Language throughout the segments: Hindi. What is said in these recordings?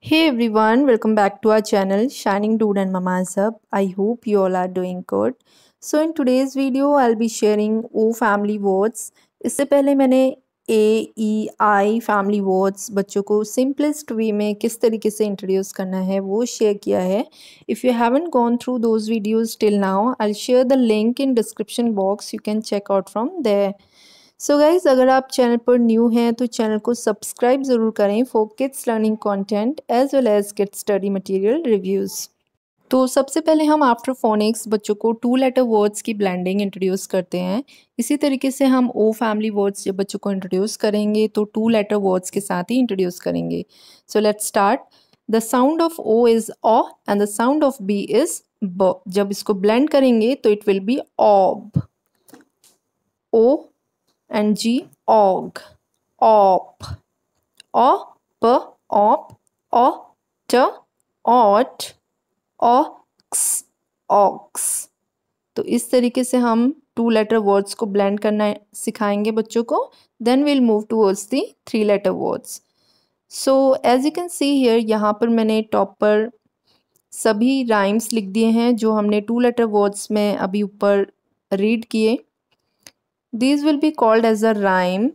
Hey everyone, welcome back to our channel Shining Dude and Mama's Up. I hope you all are doing good. So in today's video, I'll be sharing O family words. इससे पहले मैंने A, E, I family words बच्चों को simplest way में किस तरीके से introduce करना है वो share किया है If you haven't gone through those videos till now, I'll share the link in description box. You can check out from there. So so guys अगर आप चैनल पर न्यू हैं तो चैनल को सब्सक्राइब ज़रूर करें for kids learning content as well as kid study material reviews तो सबसे पहले हम आफ्टर फोनिक्स बच्चों को टू लेटर वर्ड्स की ब्लैंडिंग इंट्रोड्यूस करते हैं इसी तरीके से हम ओ फैमिली वर्ड्स जब बच्चों को इंट्रोड्यूस करेंगे तो टू लेटर वर्ड्स के साथ ही इंट्रोड्यूस करेंगे so let start the sound of O is o and the sound of B is b जब इसको ब्लेंड करेंगे तो it will be ob o og op og p op op t ot ox ox तो इस तरीके से हम टू लेटर वर्ड्स को ब्लेंड करना सिखाएंगे बच्चों को then will move towards the three letter words so as you can see here यहाँ पर मैंने टॉप पर सभी राइम्स लिख दिए हैं जो हमने टू लेटर वर्ड्स में अभी ऊपर रीड किए these will be called as a rhyme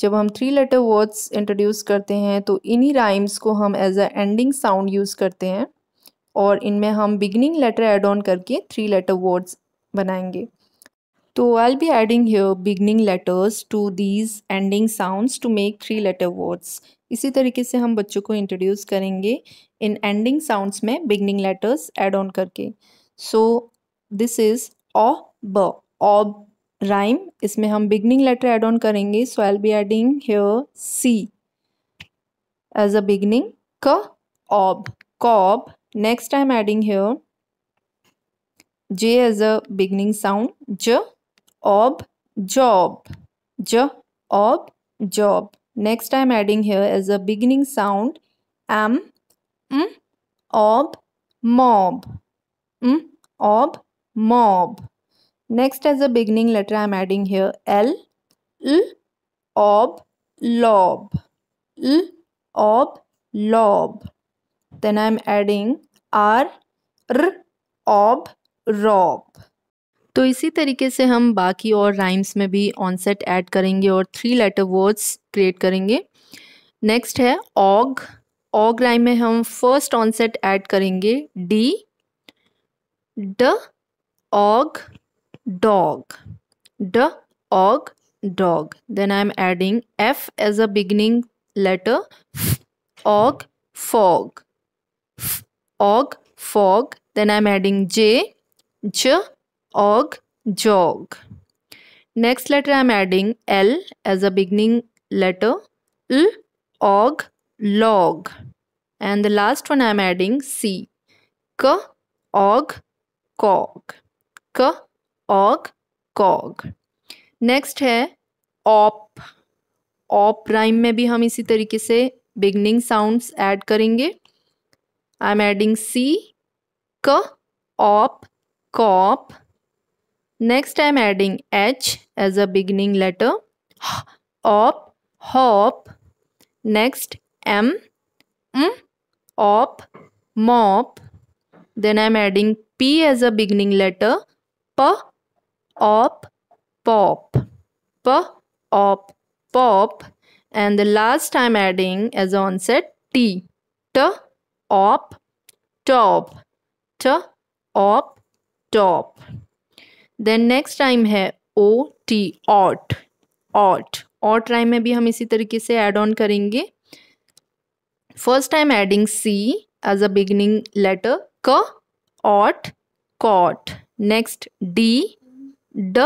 जब हम थ्री लेटर वर्ड्स इंट्रोड्यूस करते हैं तो इन्हीं राइम्स को हम as a ending sound use करते हैं और इनमें हम बिगनिंग लेटर एड ऑन करके थ्री लेटर वर्ड्स बनाएंगे तो I be adding here beginning letters to these ending sounds to make three letter words इसी तरीके से हम बच्चों को इंट्रोड्यूस करेंगे इन एंडिंग साउंड्स में बिगनिंग लेटर्स एड ऑन करके सो दिस इज़ ऑ ब ऑब राइम इसमें हम बिगनिंग लेटर एड ऑन करेंगे so I'll be adding here C as a beginning k ob cob next I adding here J as a beginning sound j ob job j ob job next time adding here as a beginning sound M ob mob ob mob Next as a beginning letter I am adding here L, L, ob, lob, L, ob, lob. Then I am adding R, R, ob, rob. तो इसी तरीके से हम बाकी और राइम्स में भी ऑनसेट ऐड करेंगे और थ्री लेटर वर्ड्स क्रिएट करेंगे नेक्स्ट है ऑग ऑग राइम में हम फर्स्ट ऑनसेट ऐड करेंगे D d og dog. D og dog. Then I am adding F as a beginning letter. F og fog. F og fog. Then I am adding J. J og jog. Next letter I am adding L as a beginning letter. L og log. And the last one I am adding C. K og cog. K og cog next है ऑप ऑप राइम में भी हम इसी तरीके से बिगनिंग साउंड्स ऐड करेंगे आई am adding C k op cop next I am adding H as a beginning letter op hop next M op mop then I am adding P as a beginning letter p op pop p op pop and the last time adding as on t t op top t op top then next time है O T ot ot ot rhyme में भी हम इसी तरीके से एड ऑन करेंगे first time adding C as a beginning letter k ot cot next D d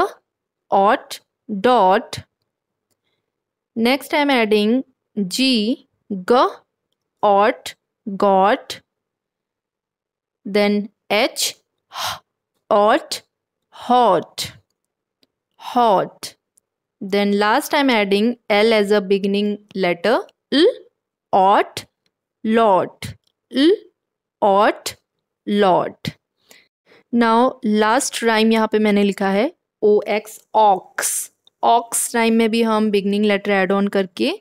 ot dot next i am adding g g ot got then h ot hot hot then last i am adding l as a beginning letter l ot lot l ot lot now last rhyme यहाँ pe maine likha hai O X ox ox time में भी हम बिगनिंग लेटर एड ऑन करके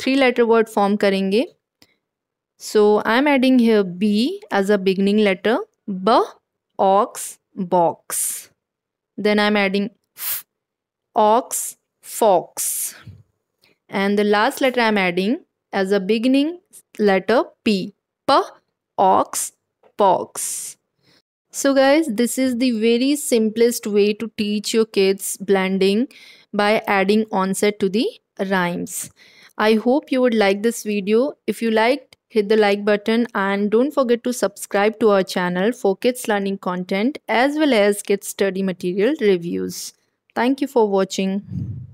थ्री लेटर वर्ड फॉर्म करेंगे so I am adding here B as a beginning letter b ox box then I am adding ox fox and the last letter I am adding as a beginning letter P p ox pox So guys, this is the very simplest way to teach your kids blending by adding onset to the rhymes. I hope you would like this video. If you liked, hit the like button and don't forget to subscribe to our channel for kids learning content as well as kids study material reviews. Thank you for watching.